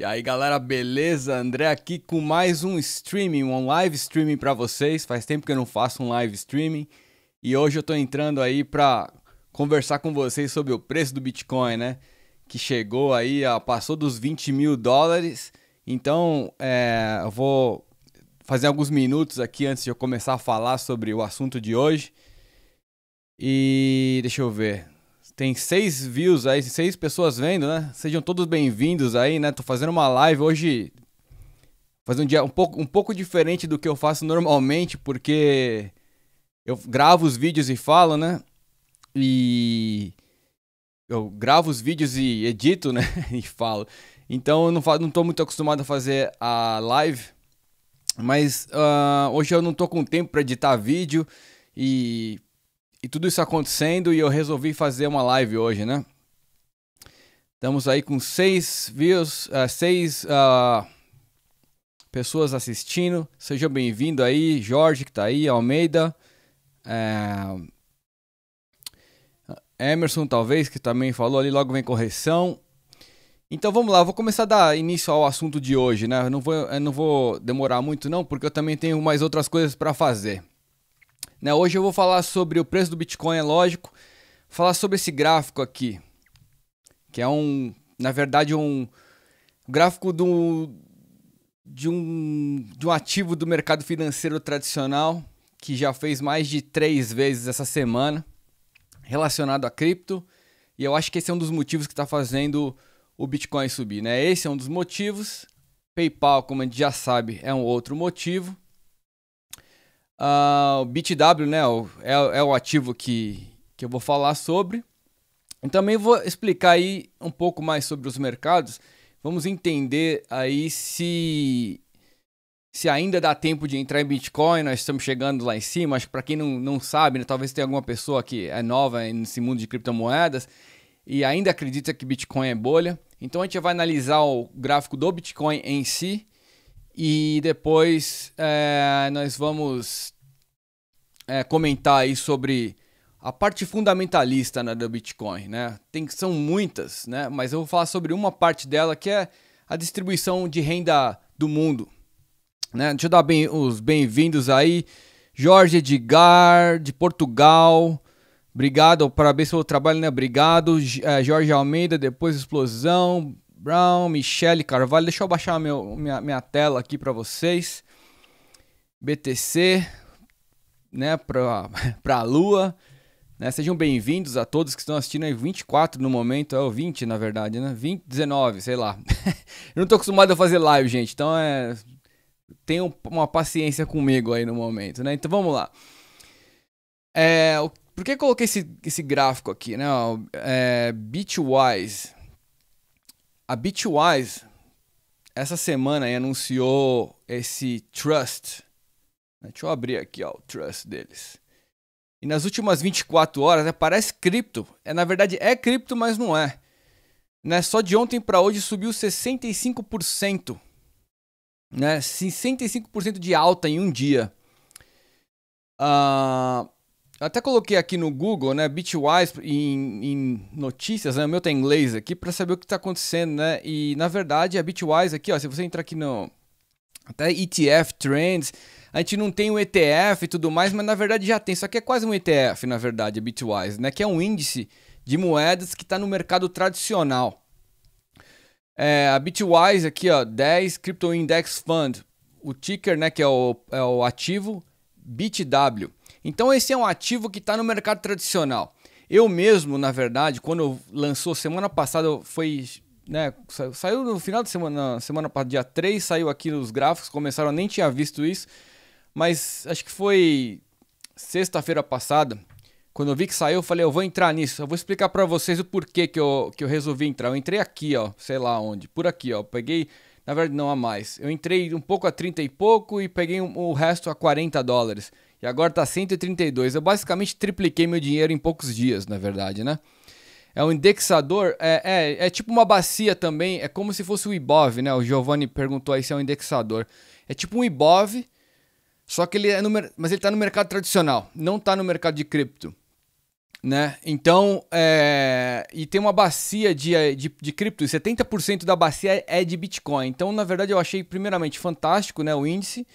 E aí galera, beleza? André aqui com mais um streaming, um live streaming para vocês. Faz tempo que eu não faço um live streaming e hoje eu tô entrando aí para conversar com vocês sobre o preço do Bitcoin, né? Que chegou aí, a, passou dos 20 mil dólares. Então, é, eu vou fazer alguns minutos aqui antes de eu começar a falar sobre o assunto de hoje. E deixa eu ver. Tem seis views aí, seis pessoas vendo, né? Sejam todos bem-vindos aí, né? Tô fazendo uma live hoje. Fazer um dia um pouco, um pouco diferente do que eu faço normalmente, porque eu gravo os vídeos e falo, né? E eu gravo os vídeos e edito, né? e falo. Então eu não, falo, não tô muito acostumado a fazer a live. Mas uh, hoje eu não tô com tempo para editar vídeo. E e tudo isso acontecendo e eu resolvi fazer uma live hoje, né? Estamos aí com seis views, uh, seis uh, pessoas assistindo. Seja bem-vindo aí, Jorge que tá aí, Almeida, uh, Emerson talvez que também falou ali. Logo vem correção. Então vamos lá, vou começar a dar início ao assunto de hoje, né? Eu não vou, eu não vou demorar muito não, porque eu também tenho mais outras coisas para fazer. Né? Hoje eu vou falar sobre o preço do Bitcoin, é lógico. Falar sobre esse gráfico aqui, que é um, na verdade, um gráfico do, de, um, de um ativo do mercado financeiro tradicional que já fez mais de três vezes essa semana relacionado a cripto. E eu acho que esse é um dos motivos que está fazendo o Bitcoin subir, né? Esse é um dos motivos. PayPal, como a gente já sabe, é um outro motivo. Uh, o BitW né, é, é, o ativo que, que eu vou falar sobre. E também vou explicar aí um pouco mais sobre os mercados. Vamos entender aí se, se ainda dá tempo de entrar em Bitcoin. Nós estamos chegando lá em cima. Acho que para quem não, não sabe, né, talvez tenha alguma pessoa que é nova nesse mundo de criptomoedas e ainda acredita que Bitcoin é bolha. Então a gente vai analisar o gráfico do Bitcoin em si e depois é, nós vamos é, comentar aí sobre a parte fundamentalista né, do Bitcoin, né? Tem, são muitas, né? Mas eu vou falar sobre uma parte dela que é a distribuição de renda do mundo. Né? Deixa eu dar bem, os bem-vindos aí. Jorge Edgar, de Portugal. Obrigado, parabéns pelo trabalho, né? Obrigado. Eh, Jorge Almeida, depois Explosão. Brown, Michele Carvalho. Deixa eu baixar meu, minha, minha tela aqui para vocês. BTC, né, para a lua. Né? Sejam bem-vindos a todos que estão assistindo aí 24 no momento, é o 20 na verdade, né? 20, 19, sei lá. eu não estou acostumado a fazer live, gente, então é tenham uma paciência comigo aí no momento, né? Então vamos lá. É, por que eu coloquei esse, esse gráfico aqui, né? É, Bitwise. A Bitwise essa semana anunciou esse Trust. Deixa eu abrir aqui ó, o Trust deles. E nas últimas 24 horas, né, parece cripto. É, na verdade é cripto, mas não é. Né, só de ontem para hoje subiu 65%. Né, 65% de alta em um dia. Uh, até coloquei aqui no Google, né, Bitwise em, em notícias, né, o meu tá inglês aqui, para saber o que está acontecendo, né, e na verdade a Bitwise aqui, ó, se você entrar aqui no, até ETF Trends, a gente não tem o ETF e tudo mais, mas na verdade já tem, só que é quase um ETF, na verdade, a Bitwise, né, que é um índice de moedas que está no mercado tradicional. É, a Bitwise aqui, ó, 10 Crypto Index Fund, o ticker, né, que é o, é o ativo, BitW. Então esse é um ativo que está no mercado tradicional. Eu mesmo, na verdade, quando lançou semana passada, foi. Né, saiu no final de semana, semana dia 3, saiu aqui nos gráficos, começaram, eu nem tinha visto isso, mas acho que foi sexta-feira passada, quando eu vi que saiu, eu falei, eu vou entrar nisso, eu vou explicar para vocês o porquê que eu, que eu resolvi entrar. Eu entrei aqui, ó, sei lá onde, por aqui, ó, peguei, na verdade não há mais. Eu entrei um pouco a 30 e pouco e peguei o resto a 40 dólares. E agora está 132. Eu basicamente tripliquei meu dinheiro em poucos dias, na verdade, né? É um indexador, é, é, é tipo uma bacia também, é como se fosse o Ibov, né? O Giovanni perguntou aí se é um indexador. É tipo um Ibov, só que ele é no, mas ele tá no mercado tradicional, não tá no mercado de cripto. Né? Então, é... e tem uma bacia de, é, de, de cripto, 70% da bacia é de Bitcoin. Então, na verdade, eu achei primeiramente fantástico né, o índice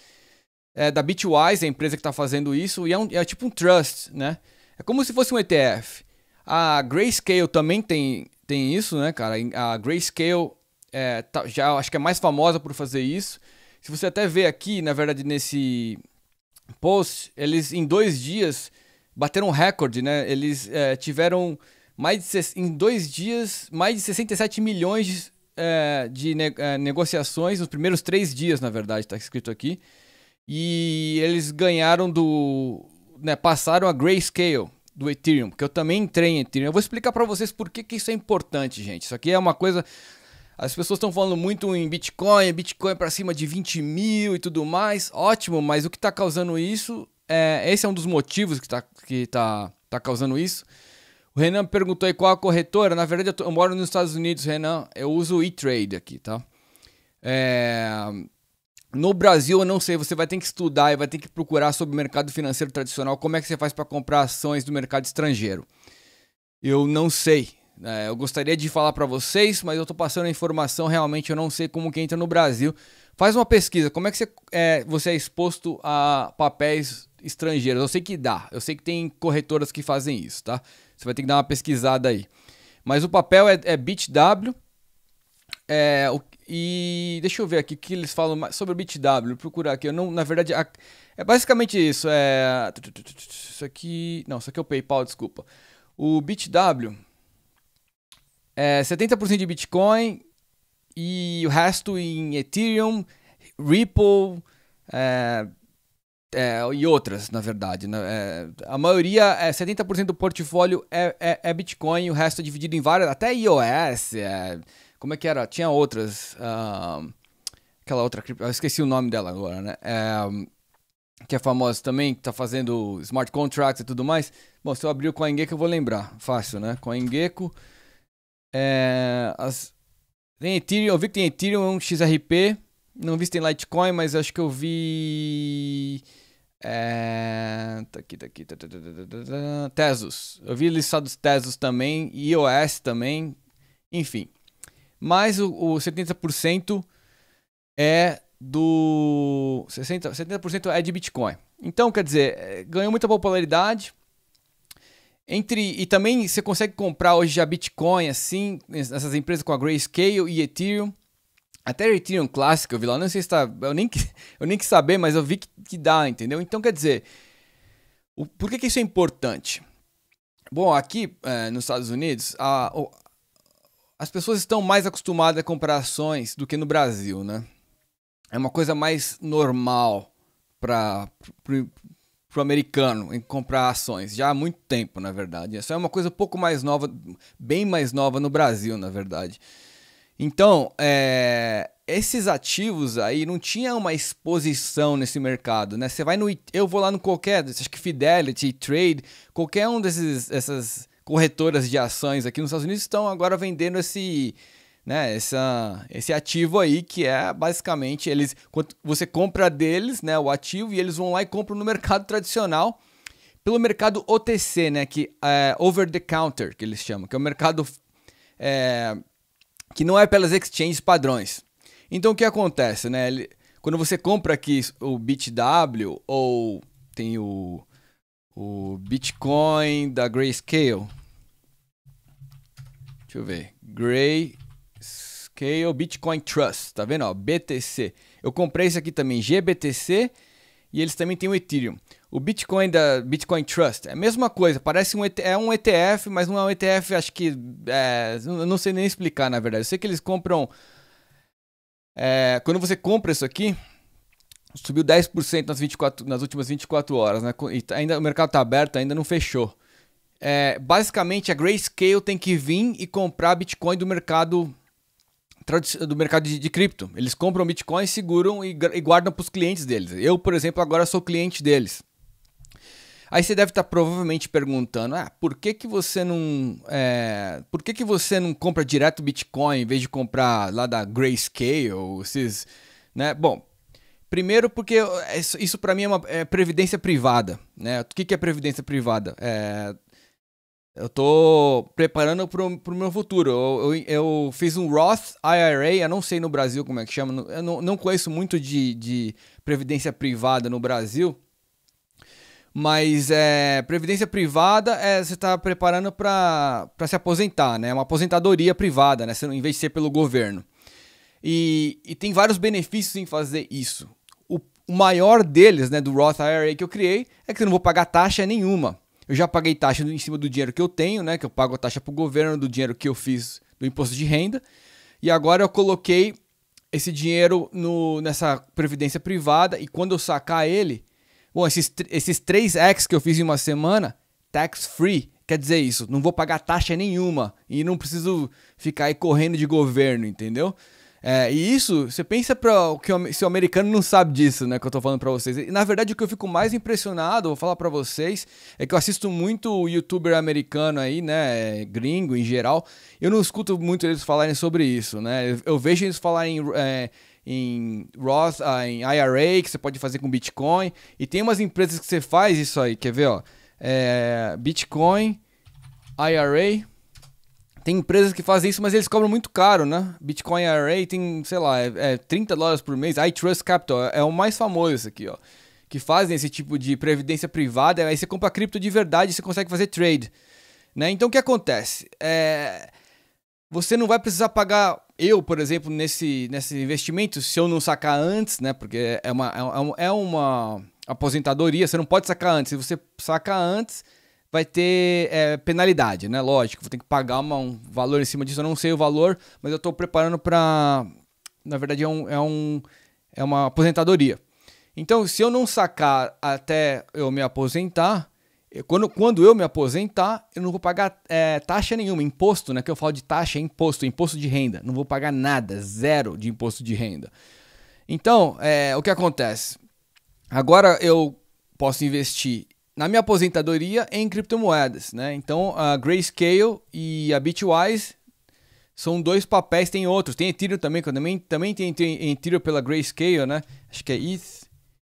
é, da Bitwise, a empresa que está fazendo isso, e é, um, é tipo um trust, né? É como se fosse um ETF. A Grayscale também tem, tem isso, né, cara? A Grayscale é, tá, já acho que é mais famosa por fazer isso. Se você até ver aqui, na verdade, nesse post, eles em dois dias bateram um recorde, né? Eles é, tiveram mais de, em dois dias mais de 67 milhões de, é, de ne é, negociações nos primeiros três dias, na verdade, está escrito aqui. E eles ganharam do. Né, passaram a Grayscale do Ethereum, que eu também entrei em Ethereum. Eu vou explicar para vocês por que, que isso é importante, gente. Isso aqui é uma coisa. As pessoas estão falando muito em Bitcoin, Bitcoin é para cima de 20 mil e tudo mais. Ótimo, mas o que está causando isso? É, esse é um dos motivos que está que tá, tá causando isso. O Renan perguntou aí qual a corretora. Na verdade, eu, tô, eu moro nos Estados Unidos, Renan. Eu uso o E-Trade aqui, tá? É, no Brasil, eu não sei, você vai ter que estudar e vai ter que procurar sobre o mercado financeiro tradicional, como é que você faz para comprar ações do mercado estrangeiro. Eu não sei. É, eu gostaria de falar para vocês, mas eu estou passando a informação, realmente eu não sei como que entra no Brasil. Faz uma pesquisa, como é que você é, você é exposto a papéis estrangeiros? Eu sei que dá, eu sei que tem corretoras que fazem isso, tá? Você vai ter que dar uma pesquisada aí. Mas o papel é, é BitW, é, e deixa eu ver aqui o que eles falam sobre o BitW. Procurar aqui. Eu não, na verdade, a, é basicamente isso. É isso aqui. Não, isso aqui é o PayPal, desculpa. O BitW é 70% de Bitcoin e o resto em Ethereum, Ripple é, é, e outras, na verdade. Né? É, a maioria, é 70% do portfólio é, é, é, Bitcoin, o resto é dividido em várias, até iOS. É, como é que era? Tinha outras. Uh, aquela outra cripto. esqueci o nome dela agora, né? É, que é famosa também, que tá fazendo smart contracts e tudo mais. Bom, se eu abrir o CoinGecko eu vou lembrar. Fácil, né? CoinGecko. É, as, tem Ethereum, eu vi que tem Ethereum, XRP. Não vi se tem Litecoin, mas acho que eu vi. É, tá aqui, tá aqui. Tá, tá, tá, tá Tesos. Eu vi listados Tesos também, iOS também. Enfim mas o, o 70% é do 60, 70% é de Bitcoin. Então, quer dizer, é, ganhou muita popularidade. Entre e também você consegue comprar hoje já Bitcoin assim, essas empresas com a Grayscale e Ethereum. Até Ethereum Classic eu vi lá, não sei se tá, eu nem eu nem quis saber, mas eu vi que, que dá, entendeu? Então, quer dizer, o, por que, que isso é importante? Bom, aqui é, nos Estados Unidos, a, as pessoas estão mais acostumadas a comprar ações do que no Brasil, né? É uma coisa mais normal para o americano em comprar ações, já há muito tempo, na verdade. Isso é uma coisa um pouco mais nova, bem mais nova no Brasil, na verdade. Então, é, esses ativos aí não tinha uma exposição nesse mercado, né? Você vai no, eu vou lá no qualquer, acho que Fidelity, Trade, qualquer um desses essas corretoras de ações aqui nos Estados Unidos estão agora vendendo esse, né, essa, esse ativo aí que é basicamente eles você compra deles, né, o ativo e eles vão lá e compram no mercado tradicional pelo mercado OTC, né, que é over the counter que eles chamam, que é o mercado é, que não é pelas exchanges padrões. Então o que acontece, né? Ele, quando você compra aqui o BitW ou tem o o Bitcoin da Grayscale. Deixa eu ver. Grayscale Bitcoin Trust, tá vendo? Ó, BTC. Eu comprei esse aqui também, GBTC, e eles também têm o Ethereum. O Bitcoin da Bitcoin Trust é a mesma coisa, parece um, é um ETF, mas não é um ETF, acho que. É, não sei nem explicar, na verdade. Eu sei que eles compram. É, quando você compra isso aqui, subiu 10% nas, 24, nas últimas 24 horas, né? E tá, ainda, o mercado está aberto, ainda não fechou. É, basicamente, a Grayscale tem que vir e comprar Bitcoin do mercado do mercado de, de cripto. Eles compram Bitcoin, seguram e, e guardam para os clientes deles. Eu, por exemplo, agora sou cliente deles. Aí você deve estar tá provavelmente perguntando, ah, por que, que você não, é, por que, que você não compra direto Bitcoin em vez de comprar lá da Grayscale ou esses, né? Bom, Primeiro, porque isso, isso para mim é uma é previdência privada. Né? O que, que é previdência privada? É, eu tô preparando pro, o meu futuro. Eu, eu, eu, fiz um Roth IRA, eu não sei no Brasil como é que chama, eu não, não conheço muito de, de previdência privada no Brasil. Mas é, previdência privada é você está preparando para se aposentar, né? É uma aposentadoria privada, né? Em vez de ser pelo governo. E, e tem vários benefícios em fazer isso. O, o maior deles, né, do Roth IRA que eu criei, é que eu não vou pagar taxa nenhuma. Eu já paguei taxa em cima do dinheiro que eu tenho, né? Que eu pago a taxa para o governo do dinheiro que eu fiz do imposto de renda. E agora eu coloquei esse dinheiro no, nessa previdência privada e quando eu sacar ele, bom, esses, esses 3x que eu fiz em uma semana, tax free, quer dizer isso, não vou pagar taxa nenhuma e não preciso ficar aí correndo de governo, entendeu? É, e isso, você pensa para o que se o americano não sabe disso, né, que eu tô falando para vocês. E, na verdade, o que eu fico mais impressionado, vou falar para vocês, é que eu assisto muito o youtuber americano aí, né, gringo em geral. Eu não escuto muito eles falarem sobre isso, né? Eu, eu vejo eles falarem é, em Roth, ah, em IRA, que você pode fazer com Bitcoin. E tem umas empresas que você faz isso aí, quer ver, ó? É, Bitcoin, IRA, tem empresas que fazem isso, mas eles cobram muito caro, né? Bitcoin IRA tem, sei lá, é, é 30 dólares por mês. iTrust Capital é, é o mais famoso esse aqui, ó. Que fazem esse tipo de previdência privada. Aí você compra cripto de verdade e você consegue fazer trade. Né? Então o que acontece? É... Você não vai precisar pagar, eu, por exemplo, nesse, nesse investimento, se eu não sacar antes, né? Porque é uma, é, é uma aposentadoria, você não pode sacar antes. Se você sacar antes vai ter é, penalidade, né? Lógico, vou ter que pagar uma, um valor em cima disso. Eu não sei o valor, mas eu estou preparando para. Na verdade, é, um, é, um, é uma aposentadoria. Então, se eu não sacar até eu me aposentar, quando, quando eu me aposentar, eu não vou pagar é, taxa nenhuma, imposto, né? Que eu falo de taxa é imposto, imposto de renda. Não vou pagar nada, zero de imposto de renda. Então, é, o que acontece? Agora eu posso investir na minha aposentadoria em criptomoedas, né? Então a Grayscale e a Bitwise são dois papéis, tem outros, tem Ethereum também, que eu também, também tem, Ethereum pela Grayscale, né? Acho que é ETH,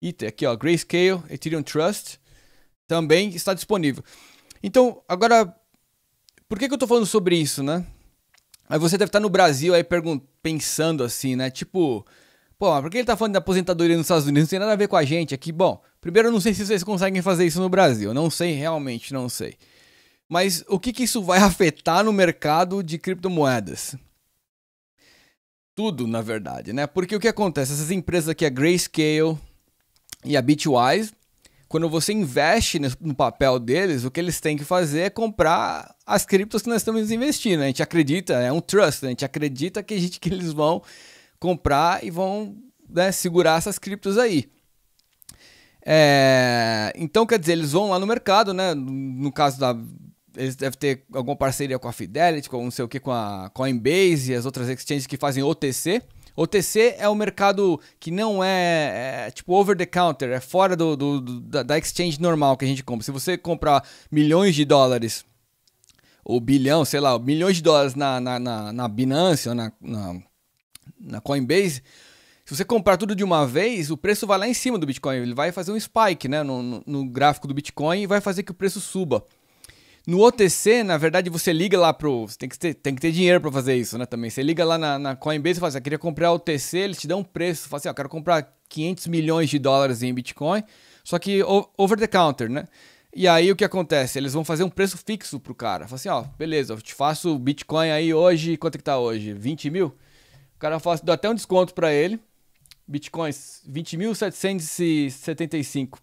ETH aqui ó, Grayscale, Ethereum Trust, também está disponível. Então, agora, por que, que eu estou falando sobre isso, né? Aí você deve estar no Brasil aí pensando assim, né? Tipo, Pô, mas por que ele tá falando da aposentadoria nos Estados Unidos? Não tem nada a ver com a gente aqui. Bom, primeiro eu não sei se vocês conseguem fazer isso no Brasil. Não sei, realmente não sei. Mas o que, que isso vai afetar no mercado de criptomoedas? Tudo, na verdade, né? Porque o que acontece? Essas empresas aqui, a Grayscale e a Bitwise, quando você investe no papel deles, o que eles têm que fazer é comprar as criptos que nós estamos investindo. A gente acredita, é um trust, né? a gente acredita que, a gente, que eles vão comprar e vão né, segurar essas criptos aí. É, então, quer dizer, eles vão lá no mercado, né? No caso da. Eles devem ter alguma parceria com a Fidelity, com não sei o que, com a Coinbase e as outras exchanges que fazem OTC. OTC é o um mercado que não é, é, tipo over the counter, é fora do, do, do da, da exchange normal que a gente compra. Se você comprar milhões de dólares ou bilhão, sei lá, milhões de dólares na, na, na, na Binance ou na, na, na Coinbase, se você comprar tudo de uma vez, o preço vai lá em cima do Bitcoin. Ele vai fazer um spike né, no, no, gráfico do Bitcoin e vai fazer que o preço suba. No OTC, na verdade, você liga lá pro. Você tem que ter, tem que ter dinheiro para fazer isso, né? Também. Você liga lá na, na Coinbase e fala assim: ah, queria comprar OTC, eles te dão um preço. Você fala assim: eu ah, quero comprar 500 milhões de dólares em Bitcoin, só que over the counter, né? E aí o que acontece? Eles vão fazer um preço fixo pro cara. Fala assim: ó, beleza, eu te faço Bitcoin aí hoje, quanto que tá hoje? 20 mil? O cara faz, assim, dá até um desconto para ele. Bitcoins, 20.775.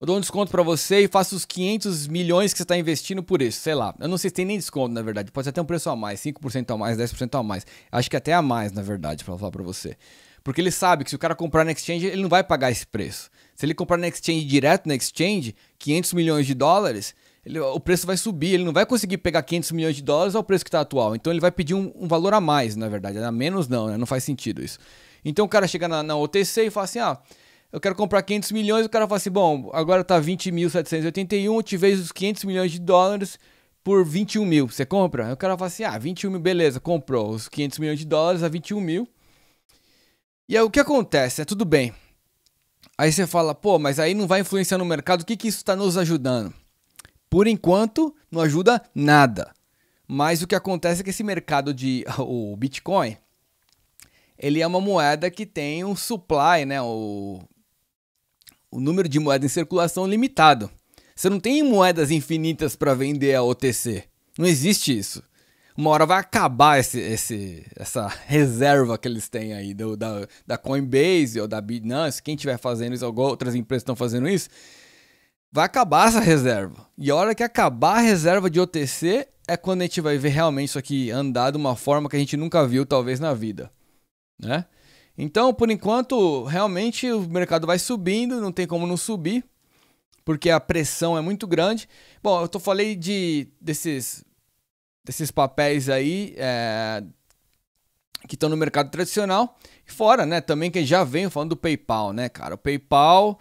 Eu dou um desconto para você e faço os 500 milhões que você está investindo por isso, sei lá. Eu não sei se tem nem desconto, na verdade. Pode ser até um preço a mais, 5% a mais, 10% a mais. Acho que até a mais, na verdade, para falar para você. Porque ele sabe que se o cara comprar na exchange, ele não vai pagar esse preço. Se ele comprar na exchange direto na exchange, 500 milhões de dólares, ele, o preço vai subir, ele não vai conseguir pegar 500 milhões de dólares ao preço que está atual. Então ele vai pedir um, um, valor a mais, na verdade. A menos não, né? Não faz sentido isso. Então o cara chega na, na OTC e fala assim, ah, eu quero comprar 500 milhões, o cara fala assim, bom, agora está 20.781, eu te vejo os 500 milhões de dólares por 21 mil, você compra? Aí o cara fala assim, ah, 21 mil, beleza, comprou os 500 milhões de dólares a 21 mil. E aí o que acontece? É tudo bem. Aí você fala, pô, mas aí não vai influenciar no mercado, o que, que isso está nos ajudando? Por enquanto, não ajuda nada. Mas o que acontece é que esse mercado de o Bitcoin, ele é uma moeda que tem um supply, né, o, o número de moedas em circulação limitado. Você não tem moedas infinitas para vender a OTC. Não existe isso. Uma hora vai acabar esse, esse, essa reserva que eles têm aí do, da, da Coinbase ou da Binance, quem estiver fazendo isso, outras empresas estão fazendo isso vai acabar essa reserva. E a hora que acabar a reserva de OTC é quando a gente vai ver realmente isso aqui andar de uma forma que a gente nunca viu, talvez, na vida. Né? Então, por enquanto, realmente o mercado vai subindo, não tem como não subir, porque a pressão é muito grande. Bom, eu tô falei de desses desses papéis aí é, que estão no mercado tradicional, fora, né? Também que já venho falando do PayPal, né, cara? O PayPal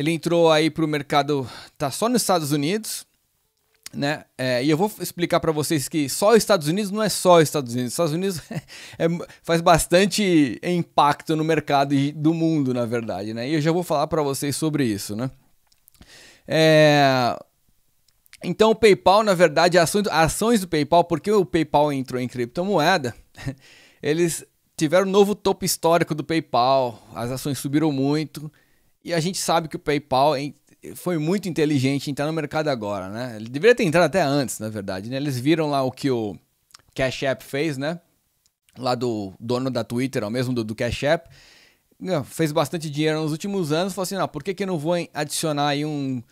ele entrou aí para o mercado, tá só nos Estados Unidos, né? É, e eu vou explicar para vocês que só os Estados Unidos não é só os Estados Unidos. Os Estados Unidos é, faz bastante impacto no mercado do mundo, na verdade, né? E eu já vou falar para vocês sobre isso, né? É... Então, o PayPal, na verdade, é ações, ações do PayPal, porque o PayPal entrou em criptomoeda, eles tiveram um novo topo histórico do PayPal, as ações subiram muito e a gente sabe que o PayPal foi muito inteligente em entrar no mercado agora, né? Ele deveria ter entrado até antes, na verdade, né? Eles viram lá o que o Cash App fez, né? Lá do dono da Twitter, o mesmo do, do Cash App. Né? Fez bastante dinheiro nos últimos anos. Falou assim, não, por que, que eu não vou adicionar aí um,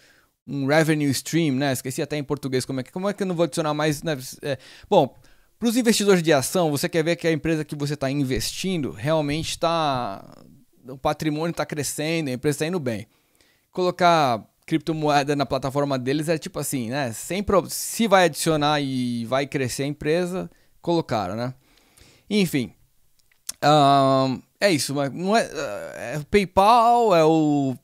um revenue stream, né? Esqueci até em português como é que, como é que eu não vou adicionar mais... Né? É, bom... Para os investidores de ação, você quer ver que a empresa que você está investindo realmente está o patrimônio está crescendo, a empresa está indo bem. Colocar criptomoeda na plataforma deles é tipo assim, né? Sempre, se vai adicionar e vai crescer a empresa, colocaram, né? Enfim, um, é isso. Não é, é, é PayPal, é o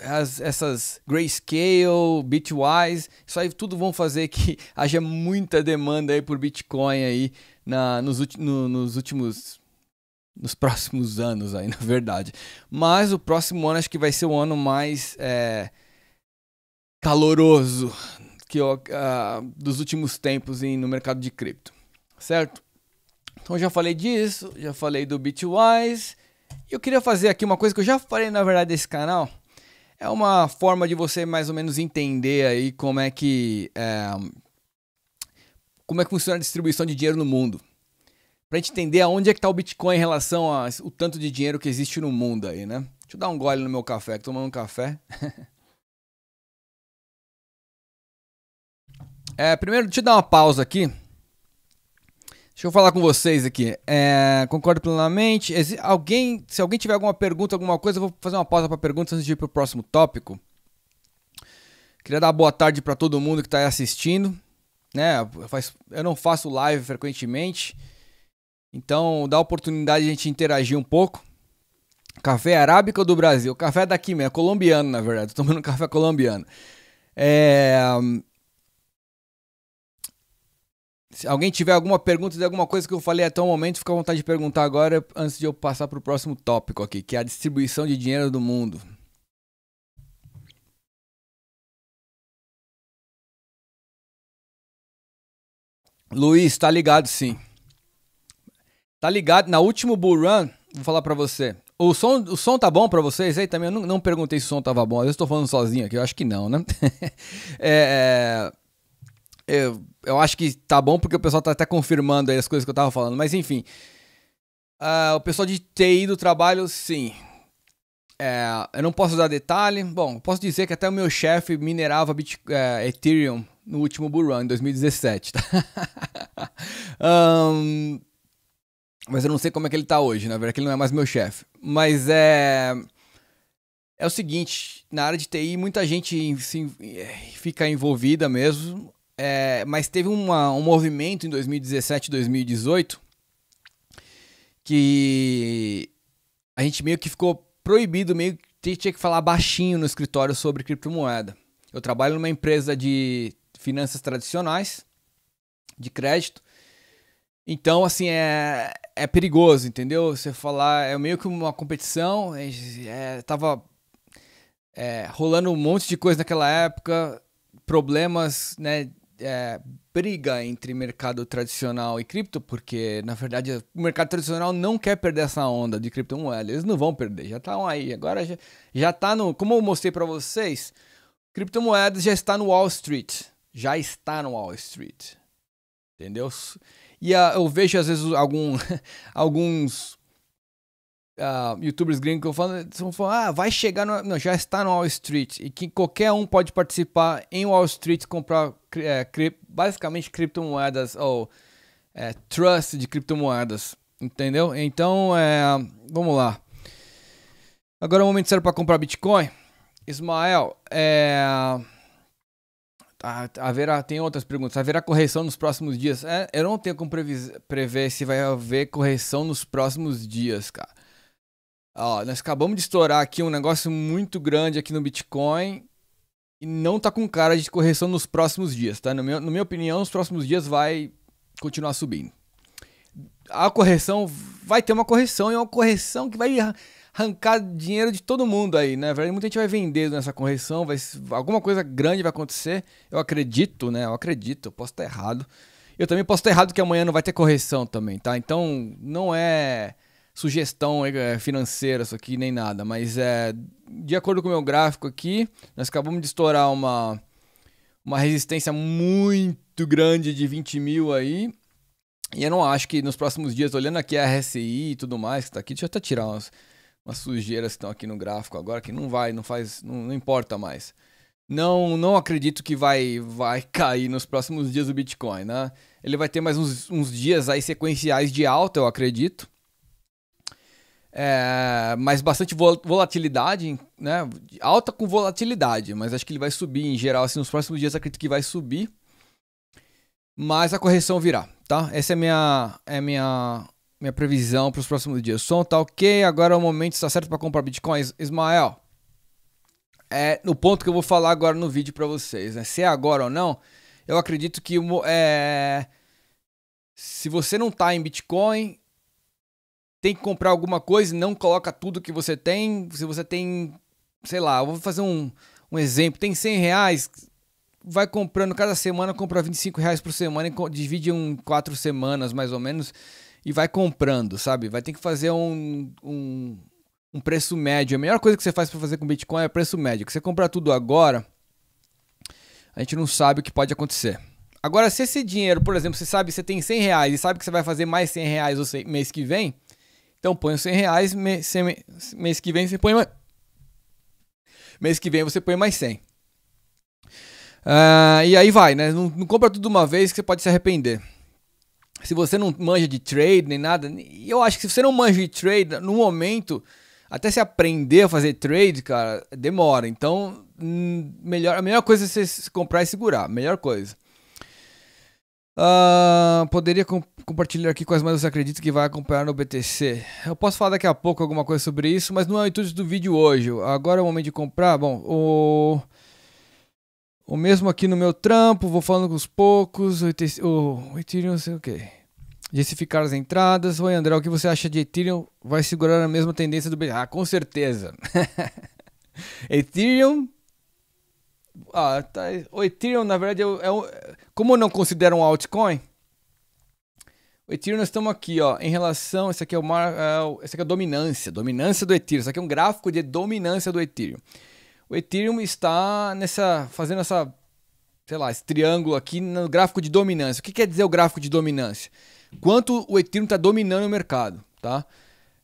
é as, essas Grayscale, Bitwise, isso aí tudo vão fazer que haja muita demanda aí por Bitcoin aí na, nos, no, nos últimos nos próximos anos aí, na verdade. Mas o próximo ano acho que vai ser o ano mais é, caloroso que eu, uh, dos últimos tempos em, no mercado de cripto, certo? Então já falei disso, já falei do Bitwise. Eu queria fazer aqui uma coisa que eu já falei na verdade desse canal. É uma forma de você mais ou menos entender aí como é que é, como é que funciona a distribuição de dinheiro no mundo, para gente entender aonde é que tá o Bitcoin em relação ao tanto de dinheiro que existe no mundo aí, né? Deixa eu dar um gole no meu café, que tomando um café. é, primeiro, deixa eu dar uma pausa aqui. Deixa eu falar com vocês aqui. É, concordo plenamente. alguém, se alguém tiver alguma pergunta, alguma coisa, eu vou fazer uma pausa para perguntas antes de ir para o próximo tópico. Queria dar boa tarde para todo mundo que está aí assistindo. Né? Eu, faz, eu não faço live frequentemente. Então, dá a oportunidade de a gente interagir um pouco. Café arábica do Brasil. Café daqui mesmo, é colombiano, na verdade. Tô tomando café colombiano. É... Se alguém tiver alguma pergunta de alguma coisa que eu falei até o momento, fica à vontade de perguntar agora, antes de eu passar para o próximo tópico aqui, que é a distribuição de dinheiro do mundo. Luiz, está ligado sim. Tá ligado? Na último Bull Run, vou falar pra você. O som, o som tá bom pra vocês aí também? Eu não, não perguntei se o som tava bom. Às vezes eu tô falando sozinho aqui, eu acho que não, né? É, é, eu, eu acho que tá bom porque o pessoal tá até confirmando aí as coisas que eu tava falando. Mas enfim. Uh, o pessoal de TI do trabalho, sim. É, eu não posso dar detalhe. Bom, posso dizer que até o meu chefe minerava Bit é, Ethereum no último Bull Run, em 2017. Tá? um, Mas eu não sei como é que ele tá hoje, na verdade, ele não é mais meu chefe. Mas é. É o seguinte, na área de TI muita gente é, fica envolvida mesmo, é, mas teve uma, um movimento em 2017 2018 que a gente meio que ficou proibido, meio que tinha que falar baixinho no escritório sobre criptomoeda. Eu trabalho numa empresa de finanças tradicionais, de crédito, então, assim, é, é perigoso, entendeu? Você falar, é meio que uma competição, é, é, tava é, rolando um monte de coisa naquela época, problemas, né? É, briga entre mercado tradicional e cripto, porque na verdade o mercado tradicional não quer perder essa onda de criptomoeda, eles não vão perder, já estão aí. Agora já, já tá no. Como eu mostrei para vocês, criptomoedas já está no Wall Street. Já está no Wall Street. Entendeu? E uh, eu vejo, às vezes, algum, alguns uh, youtubers gringos que eu falo, eles falando, ah, vai chegar, no, não, já está no Wall Street. E que qualquer um pode participar em Wall Street, comprar é, cri, basicamente criptomoedas ou é, trust de criptomoedas. Entendeu? Então, é, vamos lá. Agora é o momento certo para comprar Bitcoin. Ismael, é haverá, tem outras perguntas. Haverá correção nos próximos dias? É, eu não tenho como prever se vai haver correção nos próximos dias, cara. Ó, nós acabamos de estourar aqui um negócio muito grande aqui no Bitcoin e não tá com cara de correção nos próximos dias, tá? No meu, na minha opinião, nos próximos dias vai continuar subindo. A correção vai ter uma correção e é uma correção que vai arrancar dinheiro de todo mundo aí, né? Velho, muita gente vai vender nessa correção, vai, alguma coisa grande vai acontecer. Eu acredito, né? Eu acredito, eu posso estar errado. Eu também posso estar errado que amanhã não vai ter correção também, tá? Então, não é sugestão é, é, financeira isso aqui nem nada, mas é de acordo com o meu gráfico aqui, nós acabamos de estourar uma uma resistência muito grande de 20 mil aí. E eu não acho que nos próximos dias, olhando aqui a RSI e tudo mais que está aqui, deixa eu até tirar umas, umas sujeiras que estão aqui no gráfico agora que não vai, não faz, não, não, importa mais. Não, não acredito que vai, vai cair nos próximos dias o Bitcoin, né? Ele vai ter mais uns, uns dias aí sequenciais de alta, eu acredito. É, mas bastante volatilidade, né? Alta com volatilidade, mas acho que ele vai subir em geral. Assim, nos próximos dias acredito que vai subir. Mas a correção virá, tá? Essa é minha, é minha minha previsão para os próximos dias. O som tá ok, agora é o momento está certo para comprar bitcoins. Ismael, é no ponto que eu vou falar agora no vídeo para vocês, né? Se é agora ou não, eu acredito que é, se você não tá em Bitcoin, tem que comprar alguma coisa e não coloca tudo que você tem. Se você tem, sei lá, eu vou fazer um, um exemplo, tem 100 reais, vai comprando cada semana, compra 25 reais por semana e divide em quatro semanas mais ou menos e vai comprando, sabe? Vai ter que fazer um, um, um preço médio. A melhor coisa que você faz para fazer com Bitcoin é preço médio. Que você comprar tudo agora, a gente não sabe o que pode acontecer. Agora, se esse dinheiro, por exemplo, você sabe que você tem 100 reais e sabe que você vai fazer mais 100 reais ou mês que vem, então põe os 100 reais, mês, mês que vem você põe mais... Mês que vem você põe mais 100. Uh, e aí vai, né? Não, não compra tudo uma vez que você pode se arrepender se você não manja de trade nem nada, e eu acho que se você não manja de trade, no momento, até se aprender a fazer trade, cara, demora. Então, hum, melhor, a melhor coisa é você comprar e segurar, melhor coisa. Uh, poderia comp compartilhar aqui com as mais você acredita que vai acompanhar no BTC? Eu posso falar daqui a pouco alguma coisa sobre isso, mas não é o intuito do vídeo hoje. Agora é o momento de comprar. Bom, o... O mesmo aqui no meu trampo, vou falando com os poucos, o, o Ethereum, sei o que. Justificar as entradas. Oi, André, o que você acha de Ethereum? Vai segurar a mesma tendência do BTC? Ah, com certeza. Ethereum. Ah, tá. O Ethereum, na verdade, é um... É como eu não considero um altcoin, o Ethereum nós estamos aqui, ó, em relação, esse aqui é o mar, é esse aqui é a dominância, dominância do Ethereum. Isso aqui é um gráfico de dominância do Ethereum o Ethereum está nessa fazendo essa, sei lá, esse triângulo aqui no gráfico de dominância. O que quer dizer o gráfico de dominância? Quanto o Ethereum está dominando o mercado, tá?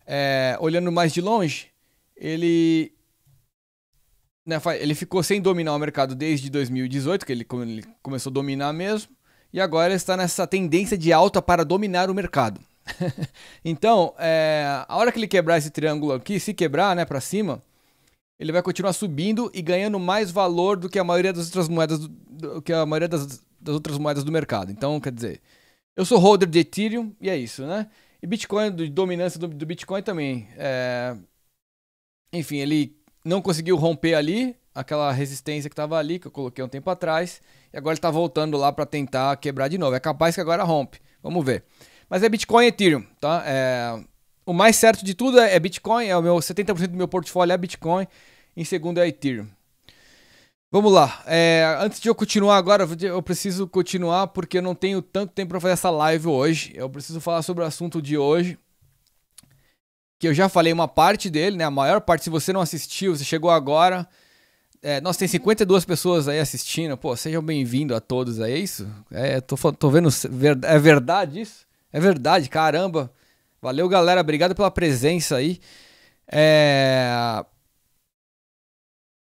É, olhando mais de longe, ele né, ele ficou sem dominar o mercado desde 2018, que ele, ele começou a dominar mesmo, e agora ele está nessa tendência de alta para dominar o mercado. então, é, a hora que ele quebrar esse triângulo aqui, se quebrar, né, para cima, ele vai continuar subindo e ganhando mais valor do que a maioria das outras moedas do, do que a maioria das, das, outras moedas do mercado. Então, quer dizer, eu sou holder de Ethereum e é isso, né? E Bitcoin, de dominância do, do Bitcoin também. É... Enfim, ele não conseguiu romper ali aquela resistência que estava ali, que eu coloquei um tempo atrás, e agora ele está voltando lá para tentar quebrar de novo. É capaz que agora rompe. Vamos ver. Mas é Bitcoin e Ethereum, tá? É o mais certo de tudo é, é Bitcoin, é o meu 70% do meu portfólio é Bitcoin, em segundo é Ethereum. Vamos lá. É, antes de eu continuar agora, eu preciso continuar porque eu não tenho tanto tempo para fazer essa live hoje. Eu preciso falar sobre o assunto de hoje, que eu já falei uma parte dele, né? A maior parte, se você não assistiu, você chegou agora. É, nossa, tem 52 pessoas aí assistindo. Pô, sejam bem-vindos a todos. É isso? É, tô, tô vendo. É verdade isso? É verdade, caramba. Valeu, galera. Obrigado pela presença aí. É...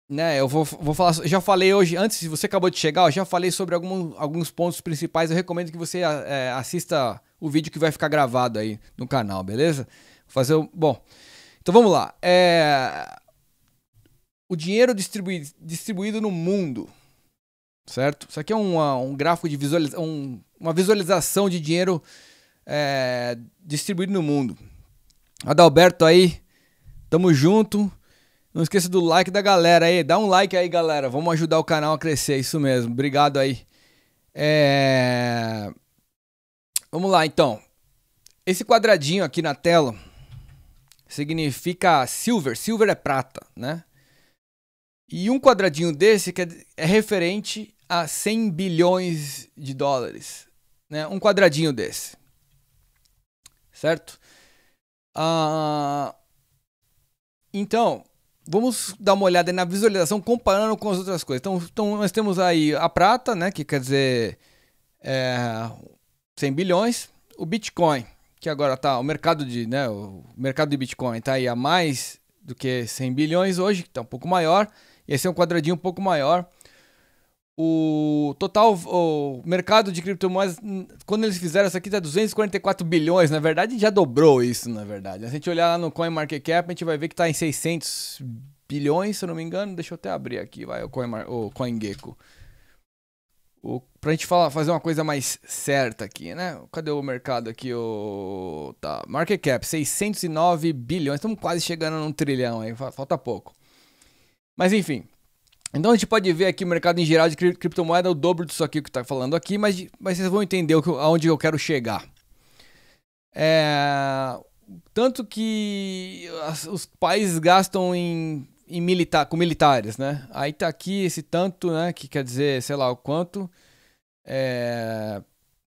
Né, eu vou, vou falar. Já falei hoje, antes, se você acabou de chegar, eu já falei sobre algum, alguns pontos principais. Eu recomendo que você é, assista o vídeo que vai ficar gravado aí no canal, beleza? Vou fazer o. Bom, então vamos lá. É... O dinheiro distribuí distribuído no mundo, certo? Isso aqui é uma, um gráfico de visualização, um, uma visualização de dinheiro é, distribuído no mundo. Adalberto aí, tamo junto. Não esqueça do like da galera aí. Dá um like aí, galera. Vamos ajudar o canal a crescer, é isso mesmo. Obrigado aí. É... Vamos lá, então. Esse quadradinho aqui na tela significa silver. Silver é prata, né? E um quadradinho desse é, é referente a 100 bilhões de dólares. Né? Um quadradinho desse certo? Ah, então, vamos dar uma olhada na visualização comparando com as outras coisas. Então, então nós temos aí a prata, né, que quer dizer é, 100 bilhões, o Bitcoin, que agora tá o mercado de, né, o mercado de Bitcoin tá aí a mais do que 100 bilhões hoje, que tá um pouco maior, e esse é um quadradinho um pouco maior o total o mercado de criptomoedas, quando eles fizeram isso aqui, tá 244 bilhões. Na verdade, já dobrou isso, na verdade. Se a gente olhar lá no CoinMarketCap, a gente vai ver que tá em 600 bilhões, se eu não me engano. Deixa eu até abrir aqui, vai, o, Coin, o CoinGecko. O, pra gente falar, fazer uma coisa mais certa aqui, né? Cadê o mercado aqui? O, tá, market cap, 609 bilhões. Estamos quase chegando num trilhão aí, falta pouco. Mas enfim, então a gente pode ver aqui o mercado em geral de criptomoeda, é o dobro disso aqui que está falando aqui, mas, mas vocês vão entender o que, aonde eu quero chegar. É, tanto que as, os países gastam em, em milita com militares, né? Aí tá aqui esse tanto, né? Que quer dizer, sei lá o quanto. É,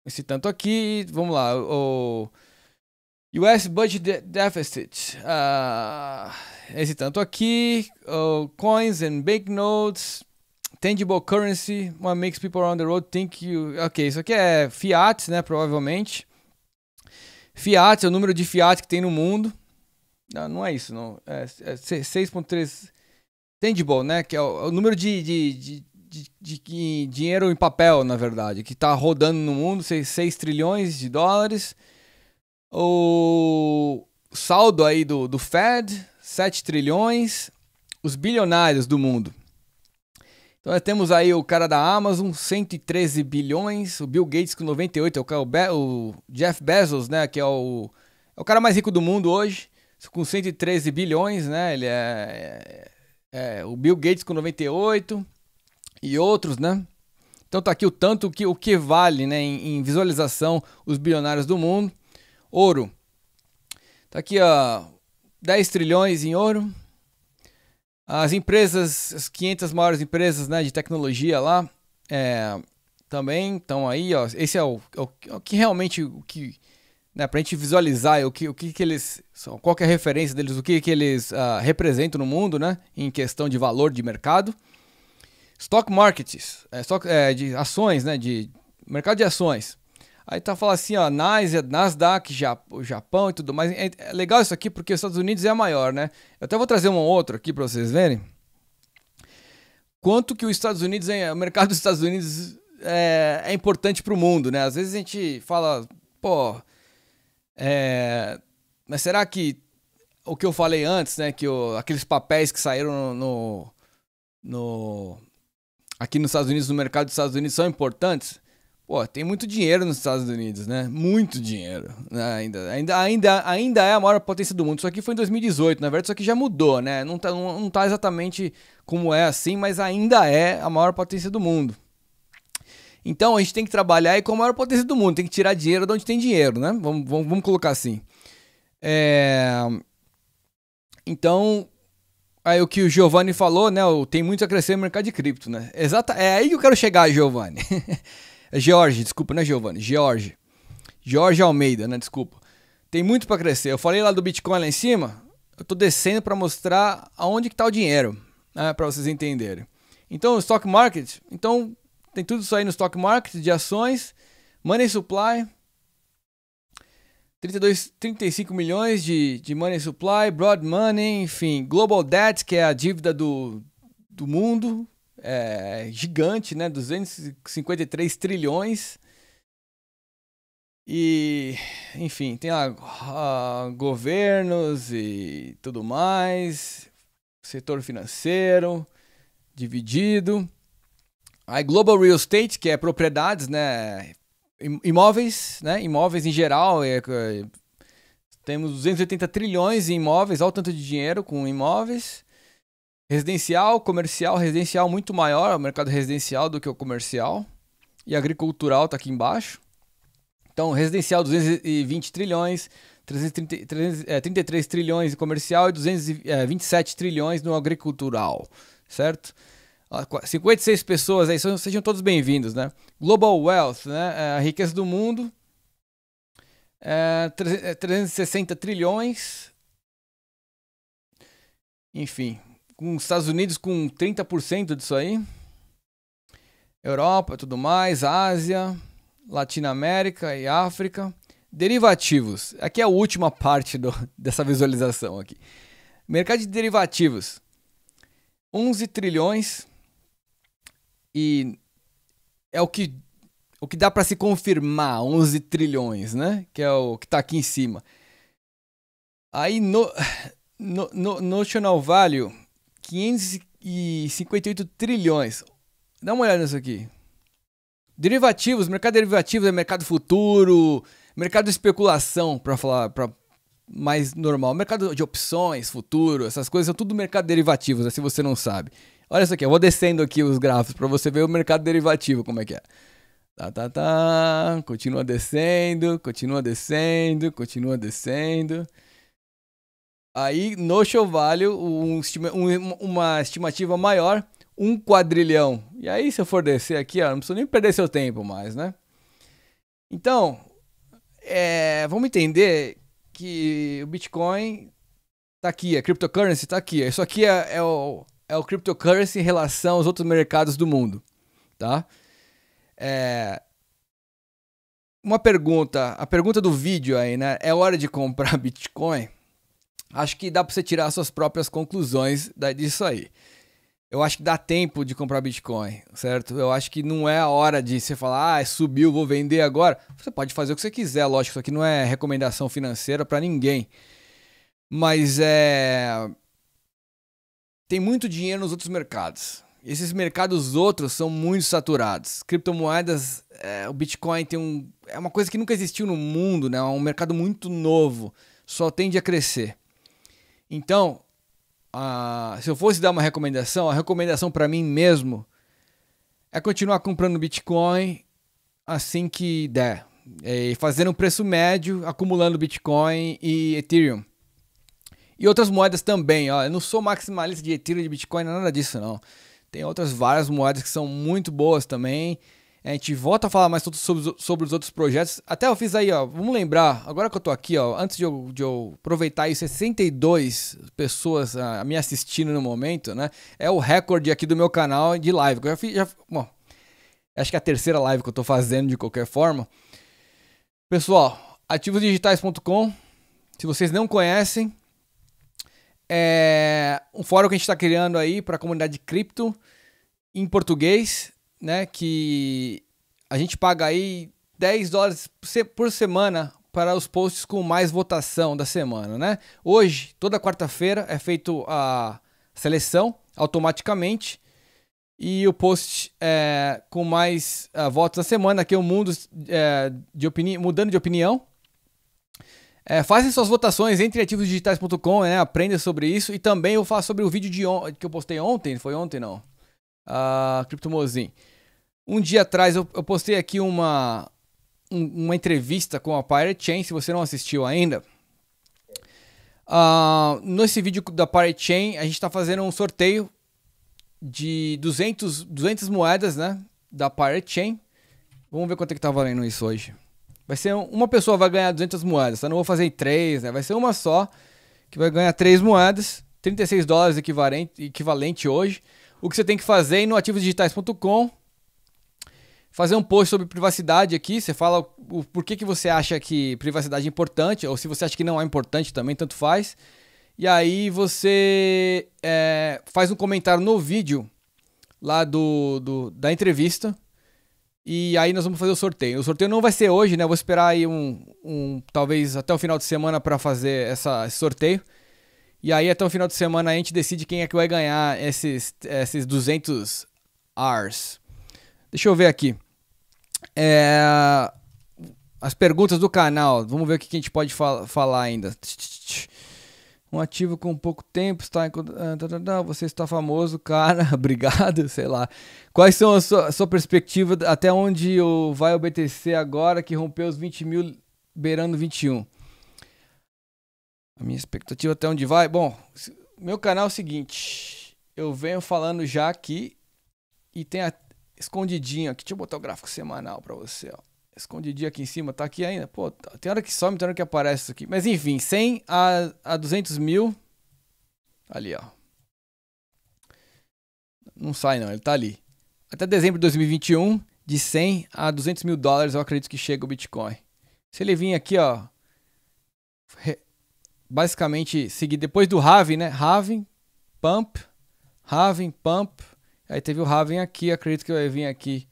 esse tanto aqui, vamos lá, o, US Budget de Deficit. Uh, esse tanto aqui. Uh, coins and banknotes. Tangible currency. What makes people on the road think you. Ok, isso aqui é fiat, né? Provavelmente. Fiat é o número de fiat que tem no mundo. Não, não é isso, não. É, é 6,3. Tangible, né? Que é o, é o número de, de, de de, de, dinheiro em papel, na verdade, que está rodando no mundo, 6 trilhões de dólares. O saldo aí do, do Fed, 7 trilhões, os bilionários do mundo. Então nós temos aí o cara da Amazon, 113 bilhões, o Bill Gates com 98, é o, cara, o, o Jeff Bezos, né, que é o, é o cara mais rico do mundo hoje, com 113 bilhões, né, ele é, é, é o Bill Gates com 98 e outros, né. Então tá aqui o tanto que o que vale, né, em, em visualização os bilionários do mundo. Ouro. Tá aqui, ó, 10 trilhões em ouro. As empresas, as 500 maiores empresas né, de tecnologia lá, é, também estão aí. Ó, esse é o, é o, é o que realmente, o que, né, para a gente visualizar é o que, o que, que eles são, qual é a referência deles, o que, que eles uh, representam no mundo né, em questão de valor de mercado. Stock markets, é, stock, é, de ações, né, de mercado de ações. Aí tá falando assim, ó, Nasdaq, Japão e tudo mais. É, é legal isso aqui porque os Estados Unidos é a maior, né? Eu até vou trazer um outro aqui para vocês verem. Quanto que os Estados Unidos, é, o mercado dos Estados Unidos é, é importante para o mundo, né? Às vezes a gente fala, pô, é, mas será que o que eu falei antes, né? Que o, aqueles papéis que saíram no, no aqui nos Estados Unidos, no mercado dos Estados Unidos, são importantes? Pô, tem muito dinheiro nos Estados Unidos, né? Muito dinheiro. Né? Ainda, ainda, ainda, ainda é a maior potência do mundo. Isso aqui foi em 2018, na verdade, isso aqui já mudou, né? Não tá, não, não tá exatamente como é assim, mas ainda é a maior potência do mundo. Então a gente tem que trabalhar aí com a maior potência do mundo, tem que tirar dinheiro de onde tem dinheiro, né? Vamos, vamos, vamos colocar assim. É... Então, aí o que o Giovanni falou, né? Tem muito a crescer no mercado de cripto, né? Exata... É aí que eu quero chegar, Giovanni. É George, desculpa, não é Giovanni, George. George Almeida, né? Desculpa. Tem muito para crescer. Eu falei lá do Bitcoin lá em cima, eu tô descendo para mostrar aonde que tá o dinheiro, né? para vocês entenderem. Então, o stock market, então tem tudo isso aí no stock market de ações, money supply, 32, 35 milhões de, de money supply, broad money, enfim, global debt, que é a dívida do, do mundo, é, gigante, né? 253 trilhões. E, enfim, tem lá uh, governos e tudo mais, setor financeiro dividido. Aí Global Real Estate, que é propriedades, né? Imóveis, né? Imóveis em geral, é, é temos 280 trilhões em imóveis, olha o tanto de dinheiro com imóveis. Residencial, comercial, residencial muito maior, é o mercado residencial do que o comercial. E agricultural está aqui embaixo. Então, residencial 220 trilhões, 33 é, trilhões no comercial e 227 é, trilhões no agricultural, certo? 56 pessoas aí, sejam todos bem-vindos, né? Global Wealth, né? A riqueza do mundo, 360 trilhões. Enfim, com os Estados Unidos com 30% disso aí. Europa, tudo mais, Ásia, Latinoamérica e África. Derivativos. Aqui é a última parte do, dessa visualização aqui. Mercado de derivativos. 11 trilhões e é o que o que dá para se confirmar, 11 trilhões, né? Que é o que está aqui em cima. Aí no, no, no Notional Value 558 trilhões. Dá uma olhada nisso aqui. Derivativos, mercado de derivativos é mercado futuro, mercado de especulação, para falar pra mais normal. Mercado de opções, futuro, essas coisas são tudo mercado de derivativos, né, se você não sabe. Olha isso aqui, eu vou descendo aqui os gráficos para você ver o mercado derivativo, como é que é. Tá, tá, tá. Continua descendo, continua descendo, continua descendo. Aí no Chovalho, um, um, uma estimativa maior, um quadrilhão. E aí, se eu for descer aqui, ó, não preciso nem perder seu tempo mais, né? Então, é, vamos entender que o Bitcoin tá aqui, a cryptocurrency tá aqui. Isso aqui é, é, o, é o cryptocurrency em relação aos outros mercados do mundo, tá? É, uma pergunta, a pergunta do vídeo aí, né? É hora de comprar Bitcoin? acho que dá para você tirar suas próprias conclusões disso aí. Eu acho que dá tempo de comprar Bitcoin, certo? Eu acho que não é a hora de você falar, ah, subiu, vou vender agora. Você pode fazer o que você quiser, lógico, isso aqui não é recomendação financeira para ninguém. Mas é. Tem muito dinheiro nos outros mercados. Esses mercados outros são muito saturados. Criptomoedas, é, o Bitcoin tem um. É uma coisa que nunca existiu no mundo, né? É um mercado muito novo. Só tende a crescer. Então, a, se eu fosse dar uma recomendação, a recomendação para mim mesmo é continuar comprando Bitcoin assim que der. É, e fazendo um preço médio, acumulando Bitcoin e Ethereum. E outras moedas também. Ó. Eu não sou maximalista de Ethereum, de Bitcoin, nada disso não. Tem outras várias moedas que são muito boas também. A gente volta a falar mais sobre, sobre os outros projetos. Até eu fiz aí, ó. Vamos lembrar, agora que eu tô aqui, ó. Antes de eu, de eu aproveitar aí, 62 pessoas a, ah, me assistindo no momento, né? É o recorde aqui do meu canal de live. Eu já fiz. Já, bom, acho que é a terceira live que eu tô fazendo de qualquer forma. Pessoal, ativosdigitais.com. Se vocês não conhecem, é um fórum que a gente está criando aí para a comunidade cripto em português né, que a gente paga aí 10 dólares por semana para os posts com mais votação da semana, né? Hoje, toda quarta-feira é feito a seleção automaticamente e o post é, com mais uh, votos da semana, aqui é o mundo é, de opini mudando de opinião. É, façam suas votações entre ativosdigitais.com, né? Aprenda sobre isso. E também eu faço sobre o vídeo de que eu postei ontem. Foi ontem, não? Uh, ah, Criptomozin. Um dia atrás eu, eu postei aqui uma, um, uma entrevista com a Pirate Chain, se você não assistiu ainda. Uh, nesse vídeo da Pirate Chain, a gente está fazendo um sorteio de 200, 200 moedas né, da Pirate Chain. Vamos ver quanto é que tá valendo isso hoje. Vai ser uma pessoa vai ganhar 200 moedas, tá? Não vou fazer em três, né? Vai ser uma só que vai ganhar três moedas, 36 dólares equivalente, equivalente hoje. O que você tem que fazer é ir no ativosdigitais.com fazer um post sobre privacidade aqui. Você fala o, por que, que você acha que privacidade é importante, ou se você acha que não é importante também, tanto faz. E aí você é, faz um comentário no vídeo lá do, do, da entrevista. E aí nós vamos fazer o sorteio. O sorteio não vai ser hoje, né? Eu vou esperar aí um, um talvez até o final de semana para fazer essa, esse sorteio. E aí até o final de semana a gente decide quem é que vai ganhar esses, esses 200 R's. Deixa eu ver aqui. É... As perguntas do canal. Vamos ver o que a gente pode fal falar ainda. Um ativo com pouco tempo está ah, tá, tá, tá. Você está famoso, cara. Obrigado, sei lá. Quais são a sua, a sua perspectiva até onde o, vai o BTC agora que rompeu os 20 mil, beirando 21? A minha expectativa até onde vai? Bom, meu canal é o seguinte. Eu venho falando já aqui e tem até escondidinho aqui. Deixa eu botar o gráfico semanal para você, ó. Escondidinho aqui em cima, tá aqui ainda. Pô, tá. tem hora que some, tem hora que aparece isso aqui. Mas enfim, 100 a, a 200 mil. Ali, ó. Não sai não, ele tá ali. Até dezembro de 2021, de 100 a 200 mil dólares eu acredito que chega o Bitcoin. Se ele vir aqui, ó. Basicamente, seguir depois do Raven, né? Raven, pump, Raven, pump, Aí teve o Raven aqui, acredito que vai vir aqui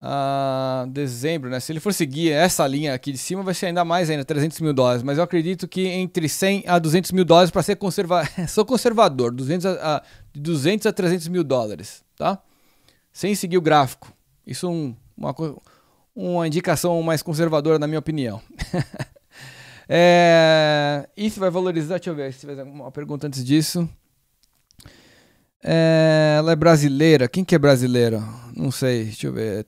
a ah, dezembro, né? Se ele for seguir essa linha aqui de cima, vai ser ainda mais ainda, 300 mil dólares. Mas eu acredito que entre 100 a 200 mil dólares para ser conservador, sou conservador, 200 a, a, de 200 a 300 mil dólares, tá? Sem seguir o gráfico. Isso é um, uma, uma indicação mais conservadora, na minha opinião. é, isso vai valorizar, deixa eu ver se tiver uma pergunta antes disso. É, ela é brasileira. Quem que é brasileira? Não sei, deixa eu ver.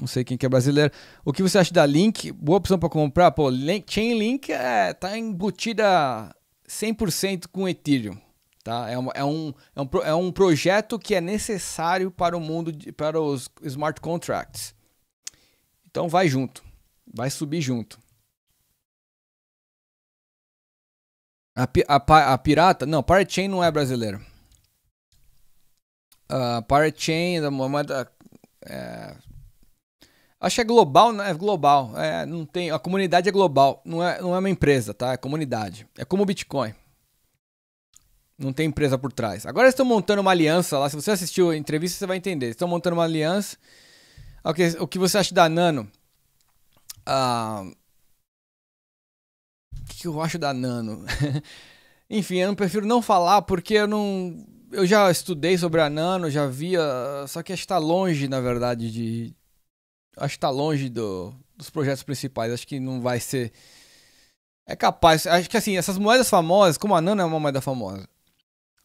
Não sei quem que é brasileira. O que você acha da Link? Boa opção para comprar? Pô, Link, Chainlink é, tá embutida 100% com Ethereum. Tá? É, uma, é, um, é, um, é um projeto que é necessário para o mundo, de, para os smart contracts. Então vai junto, vai subir junto. A, a, a pirata, não, Parachain não é brasileira uh, ah, Pirate Chain, da moeda. É, acho que é global, né? É global. É, não tem, a comunidade é global, não é, não é uma empresa, tá? É comunidade. É como o Bitcoin. Não tem empresa por trás. Agora eles estão montando uma aliança lá. Se você assistiu a entrevista, você vai entender. Eles estão montando uma aliança. Ah, o que, o que você acha da Nano? Ah, o que eu acho da Nano? Enfim, eu não prefiro não falar porque eu não eu já estudei sobre a Nano, já via, ah, só que está longe, na verdade, de acho que está longe do, dos projetos principais. Acho que não vai ser é capaz. Acho que assim, essas moedas famosas, como a Nano é uma moeda famosa.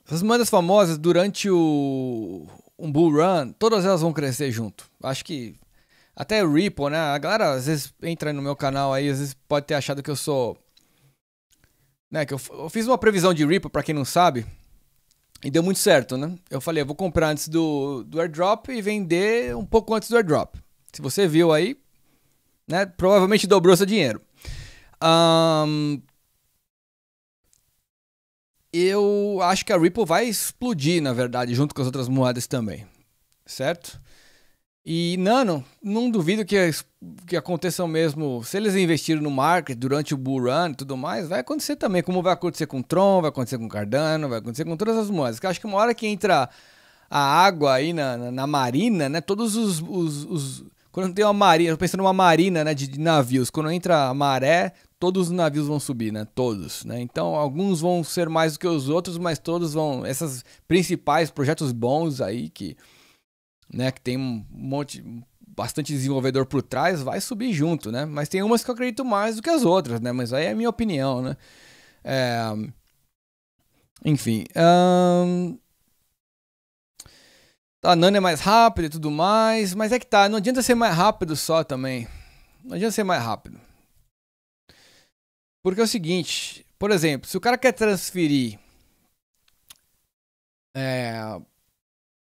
Essas moedas famosas durante o um bull run, todas elas vão crescer junto. Acho que até Ripple, né? A galera às vezes entra no meu canal aí, às vezes pode ter achado que eu sou né, que eu, eu fiz uma previsão de Ripple para quem não sabe e deu muito certo, né? Eu falei, eu vou comprar antes do, do airdrop e vender um pouco antes do airdrop. Se você viu aí, né? Provavelmente dobrou seu dinheiro. Um, eu acho que a Ripple vai explodir, na verdade, junto com as outras moedas também, certo? E Nano, não duvido que, que aconteça mesmo. Se eles investiram no market durante o bull run e tudo mais, vai acontecer também. Como vai acontecer com Tron, vai acontecer com Cardano, vai acontecer com todas as moedas. Que acho que uma hora que entra a água aí na, na, na marina, né? Todos os, os, os, Quando tem uma marina, eu pensando numa marina né, de, de navios. Quando entra a maré, todos os navios vão subir, né? Todos, né? Então, alguns vão ser mais do que os outros, mas todos vão. Essas principais projetos bons aí que né, que tem um monte, bastante desenvolvedor por trás, vai subir junto, né? Mas tem umas que eu acredito mais do que as outras, né? Mas aí é a minha opinião, né? É... Enfim. A tá, Nano é mais rápida e tudo mais, mas é que tá, não adianta ser mais rápido só também. Não adianta ser mais rápido. Porque é o seguinte, por exemplo, se o cara quer transferir é,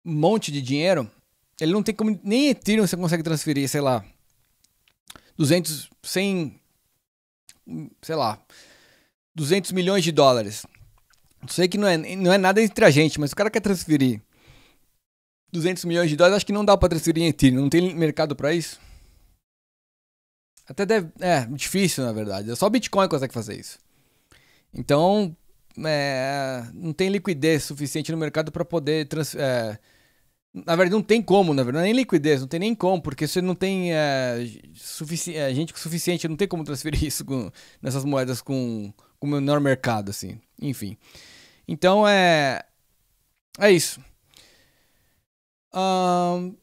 um monte de dinheiro, ele não tem como. Nem Ethereum você consegue transferir, sei lá. 200, 100. Sei lá. 200 milhões de dólares. Sei que não é, não é nada entre a gente, mas o cara quer transferir 200 milhões de dólares, acho que não dá para transferir em Ethereum. Não tem mercado para isso? Até deve. É, difícil na verdade. É só Bitcoin que consegue fazer isso. Então, é, não tem liquidez suficiente no mercado para poder transferir é, na verdade, não tem como, na verdade, é nem liquidez, não tem nem como, porque você não tem é, sufici eh, gente suficiente, não tem como transferir isso com, nessas moedas com, com o menor mercado, assim. Enfim. Então é. É isso. Um,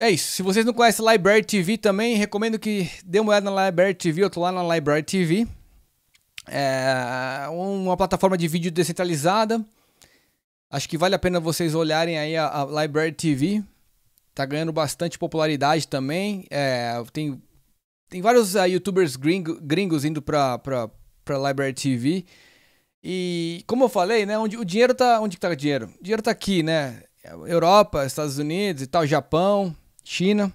é isso. Se vocês não conhecem Library TV também, recomendo que dê uma olhada na Library TV. Eu tô lá na Library TV. É uma plataforma de vídeo descentralizada Acho que vale a pena vocês olharem aí a, a Library TV. Tá ganhando bastante popularidade também. É, tem, tem vários uh, youtubers gringo, gringos indo pra, pra, pra Library TV. E como eu falei, né? Onde, o dinheiro tá. Onde que tá o dinheiro? O dinheiro tá aqui, né? Europa, Estados Unidos e tal, Japão, China.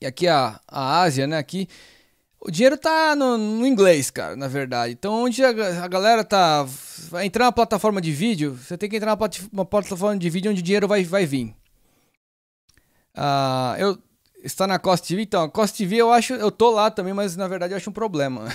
E aqui a, a Ásia, né? Aqui. O dinheiro tá no, no inglês, cara, na verdade. Então, onde a, a, galera tá. Vai entrar na plataforma de vídeo, você tem que entrar numa uma plataforma de vídeo onde o dinheiro vai, vai vir. Ah, eu está na Cost TV, então, a Cost TV eu acho, eu tô lá também, mas na verdade eu acho um problema.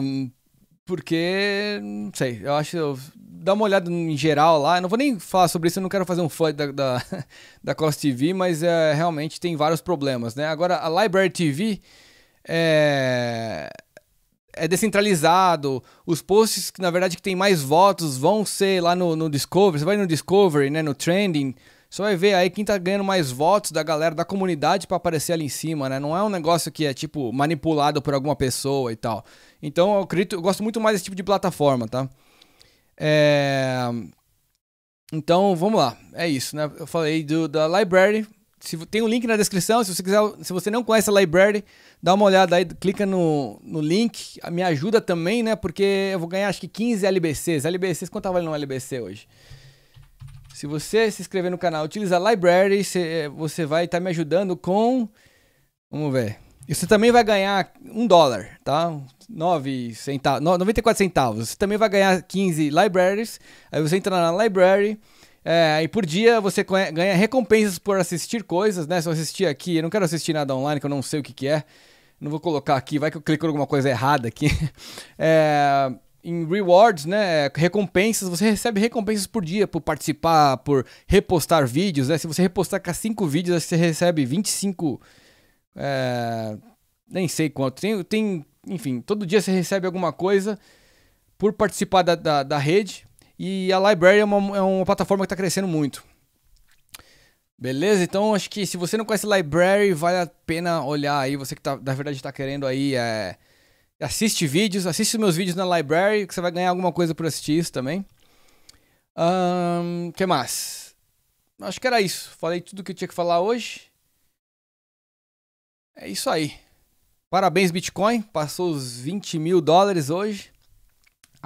um, porque, não sei, eu acho, eu, dá uma olhada em geral lá, eu não vou nem falar sobre isso, eu não quero fazer um fã da, da, da Cost TV, mas é, realmente tem vários problemas, né? Agora, a Library TV, é, é descentralizado. Os posts que, na verdade, que tem mais votos vão ser lá no, no Discovery. Você vai no Discovery, né? No Trending. Você vai ver aí quem tá ganhando mais votos da galera da comunidade para aparecer ali em cima, né? Não é um negócio que é, tipo, manipulado por alguma pessoa e tal. Então, eu acredito... Eu gosto muito mais desse tipo de plataforma, tá? É... Então, vamos lá. É isso, né? Eu falei do, da Library. Se, tem um link na descrição. Se você quiser, se você não conhece a library, dá uma olhada aí, clica no, no link. Me ajuda também, né? Porque eu vou ganhar acho que 15 LBCs. LBCs, quanto tá valendo um LBC hoje? Se você se inscrever no canal, utiliza a library, é, você vai estar tá me ajudando com. Vamos ver. E você também vai ganhar um dólar, tá? 9 centavos, 94 centavos. Você também vai ganhar 15 libraries. Aí você entra na library. É, e por dia você ganha recompensas por assistir coisas, né? Se eu assistir aqui, eu não quero assistir nada online que eu não sei o que, que é. Não vou colocar aqui, vai que eu clico alguma coisa errada aqui. É, em rewards, né? Recompensas, você recebe recompensas por dia por participar, por repostar vídeos, né? Se você repostar cá 5 vídeos, você recebe 25. É, nem sei quanto. Tem, tem, enfim, todo dia você recebe alguma coisa por participar da, da, da rede. E a Library é uma, é uma plataforma que está crescendo muito. Beleza? Então acho que se você não conhece Library, vale a pena olhar aí. Você que tá, na verdade está querendo aí. É, assiste vídeos, assiste meus vídeos na Library, que você vai ganhar alguma coisa por assistir isso também. O um, que mais? Acho que era isso. Falei tudo que eu tinha que falar hoje. É isso aí. Parabéns, Bitcoin. Passou os 20 mil dólares hoje.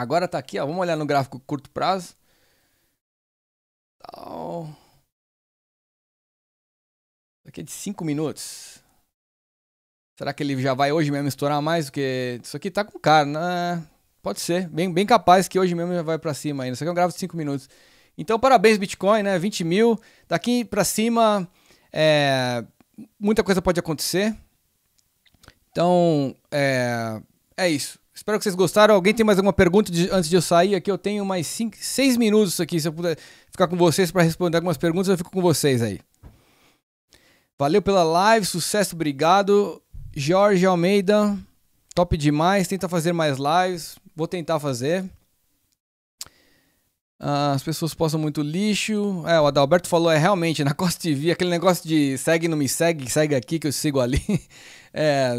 Agora tá aqui, ó. Vamos olhar no gráfico curto prazo. Tal. Isso aqui é de 5 minutos. Será que ele já vai hoje mesmo estourar mais Porque que. Isso aqui tá com cara, né? Pode ser. Bem, bem capaz que hoje mesmo já vai para cima ainda. Isso aqui é um gráfico de 5 minutos. Então, parabéns, Bitcoin, né? 20 mil. Daqui para cima, é... muita coisa pode acontecer. Então, é, é isso. Espero que vocês gostaram. Alguém tem mais alguma pergunta de, antes de eu sair? Aqui eu tenho mais cinco, seis minutos aqui. Se eu puder ficar com vocês para responder algumas perguntas, eu fico com vocês aí. Valeu pela live, sucesso, obrigado. Jorge Almeida, top demais. Tenta fazer mais lives. Vou tentar fazer. Ah, as pessoas postam muito lixo. É, o Adalberto falou, é realmente, na Costa TV, aquele negócio de segue, não me segue, segue aqui que eu sigo ali. É,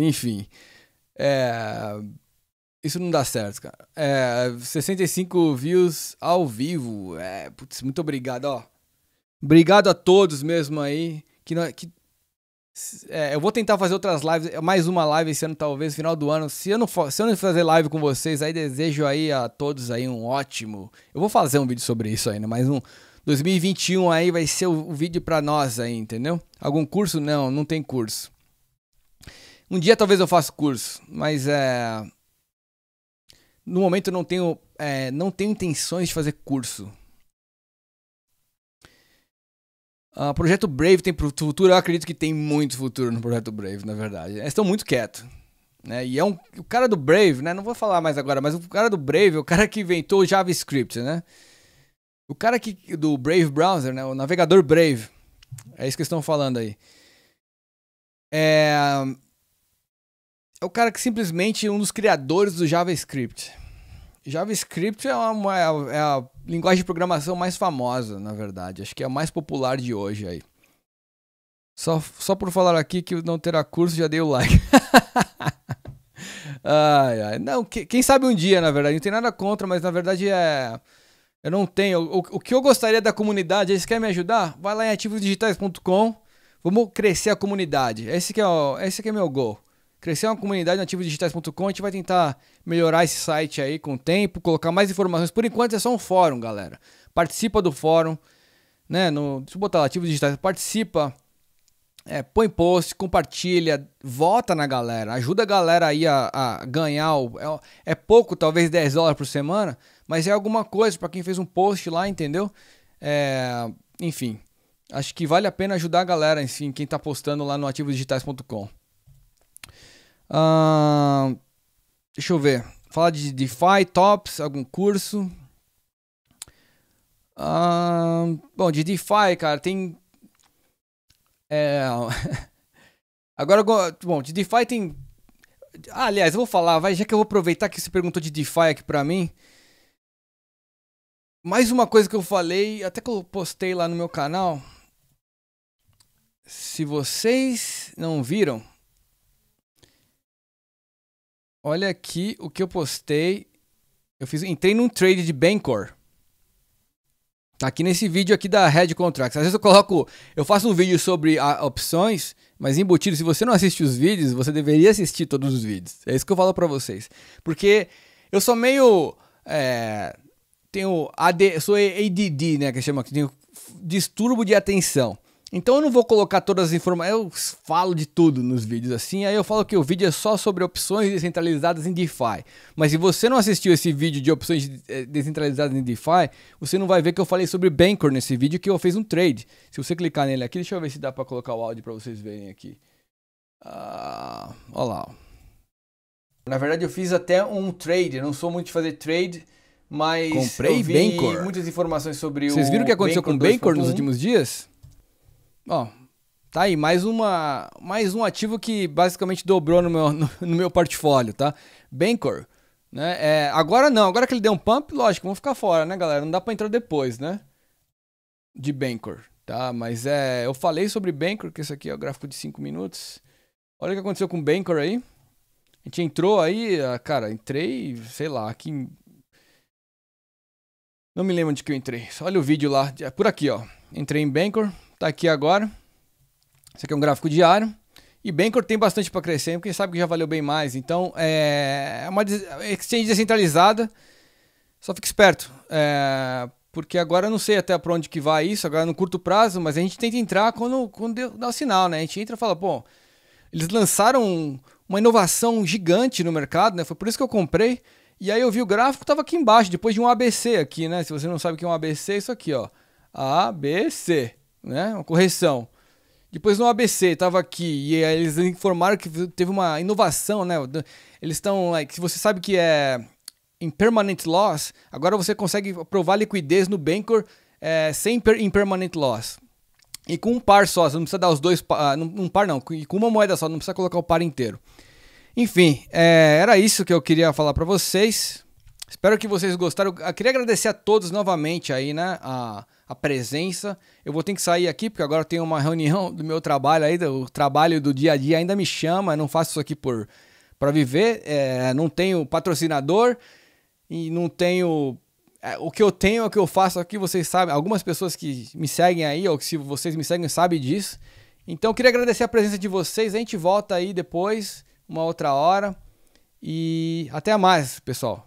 enfim. É. Isso não dá certo, cara. É, 65 views ao vivo. É, putz, muito obrigado, ó. Obrigado a todos mesmo aí. Que, não, que é, eu vou tentar fazer outras lives, mais uma live esse ano, talvez, final do ano. Se eu não, for, se eu não fazer live com vocês, aí desejo aí a todos aí um ótimo. Eu vou fazer um vídeo sobre isso ainda, mas um 2021 aí vai ser o, o vídeo pra nós aí, entendeu? Algum curso? Não, não tem curso. Um dia talvez eu faça curso, mas é, no momento eu não tenho, é, não tenho intenções de fazer curso. Uh, projeto Brave tem futuro? Eu acredito que tem muito futuro no Projeto Brave, na verdade. Eles estão muito quietos. Né? E é um, o cara do Brave, né? não vou falar mais agora, mas o cara do Brave é o cara que inventou o JavaScript, né? O cara que, do Brave Browser, né? o navegador Brave. É isso que estão falando aí. É, é o cara que simplesmente é um dos criadores do JavaScript. JavaScript é, uma, é, é a linguagem de programação mais famosa, na verdade. Acho que é a mais popular de hoje aí. Só, só por falar aqui que não terá curso, já dei o like. ai, ai. Não, que, quem sabe um dia, na verdade. Não tem nada contra, mas na verdade é. Eu não tenho. O, o que eu gostaria da comunidade, eles querem me ajudar? Vai lá em ativosdigitais.com. Vamos crescer a comunidade. Esse que é, o, esse que é meu gol. Crescer uma comunidade nativa digitais.com, a gente vai tentar melhorar esse site aí com o tempo, colocar mais informações. Por enquanto é só um fórum, galera. Participa do fórum, né? No, deixa eu botar lá, ativos digitais, participa. É, põe post, compartilha, vota na galera, ajuda a galera aí a, a ganhar. O, é, é, pouco, talvez 10 dólares por semana, mas é alguma coisa para quem fez um post lá, entendeu? É, enfim, acho que vale a pena ajudar a galera, enfim, quem está postando lá no ativosdigitais.com. Uh, deixa eu ver. Falar de DeFi, TOPS, algum curso. Uh, bom, de DeFi, cara, tem. É... Agora, bom, de DeFi tem. Ah, aliás, eu vou falar, vai, já que eu vou aproveitar que você perguntou de DeFi aqui pra mim. Mais uma coisa que eu falei, até que eu postei lá no meu canal. Se vocês não viram, Olha aqui o que eu postei. Eu fiz, entrei num trade de Bancor. Tá aqui nesse vídeo aqui da Red Contracts. Às vezes eu coloco, eu faço um vídeo sobre a, ah, opções, mas embutido, se você não assiste os vídeos, você deveria assistir todos os vídeos. É isso que eu falo para vocês. Porque eu sou meio é, tenho AD, sou ADD, né, que chama, tenho distúrbio de atenção. Então eu não vou colocar todas as informações, eu falo de tudo nos vídeos assim, aí eu falo que o vídeo é só sobre opções descentralizadas em DeFi. Mas se você não assistiu esse vídeo de opções eh, descentralizadas em DeFi, você não vai ver que eu falei sobre Bancor nesse vídeo que eu fiz um trade. Se você clicar nele aqui, deixa eu ver se dá para colocar o áudio para vocês verem aqui. Ah, olha lá. Na verdade eu fiz até um trade, eu não sou muito de fazer trade, mas Comprei eu vi Bancor. muitas informações sobre Vocês viram o que aconteceu Bancor com o Bancor nos últimos dias? Ó, tá aí, mais, uma, mais um ativo que basicamente dobrou no meu, no, no meu portfólio, tá? Bancor. Né? É, agora não, agora que ele deu um pump, lógico, vamos ficar fora, né, galera? Não dá para entrar depois, né? De Bancor, tá? Mas é, eu falei sobre Bancor, que esse aqui é o gráfico de 5 minutos. Olha o que aconteceu com Bancor aí. A gente entrou aí, ah, cara, entrei, sei lá, aqui em... Não me lembro onde que eu entrei. Olha o vídeo lá, é por aqui, ó. Entrei em Bancor, Tá aqui agora. Esse aqui é um gráfico diário. E eu tem bastante para crescer, porque sabe que já valeu bem mais. Então, é, é uma exchange descentralizada. Só fica esperto, é... porque agora eu não sei até para onde que vai isso, agora no curto prazo, mas a gente tenta entrar quando, quando dá o sinal, né? A gente entra e fala, pô, eles lançaram uma inovação gigante no mercado, né? Foi por isso que eu comprei. E aí eu vi o gráfico, estava aqui embaixo, depois de um ABC aqui, né? Se você não sabe o que é um ABC, é isso aqui, ó. ABC né? Uma correção. Depois no ABC, estava aqui, e aí eles informaram que teve uma inovação, né? Eles estão, like, se você sabe que é permanent loss, agora você consegue provar liquidez no Bancor é, sem permanent loss. E com um par só, você não precisa dar os dois, ah, um par não, e com uma moeda só, não precisa colocar o par inteiro. Enfim, é, era isso que eu queria falar para vocês. Espero que vocês gostaram. Eu queria agradecer a todos novamente aí, né? A, a presença. Eu vou ter que sair aqui, porque agora tem uma reunião do meu trabalho ainda. O trabalho do dia a dia ainda me chama. Eu não faço isso aqui por para viver. É, não tenho patrocinador e não tenho. É, o que eu tenho é o que eu faço aqui, vocês sabem. Algumas pessoas que me seguem aí, ou que se vocês me seguem, sabem disso. Então eu queria agradecer a presença de vocês. A gente volta aí depois, uma outra hora. E até mais, pessoal.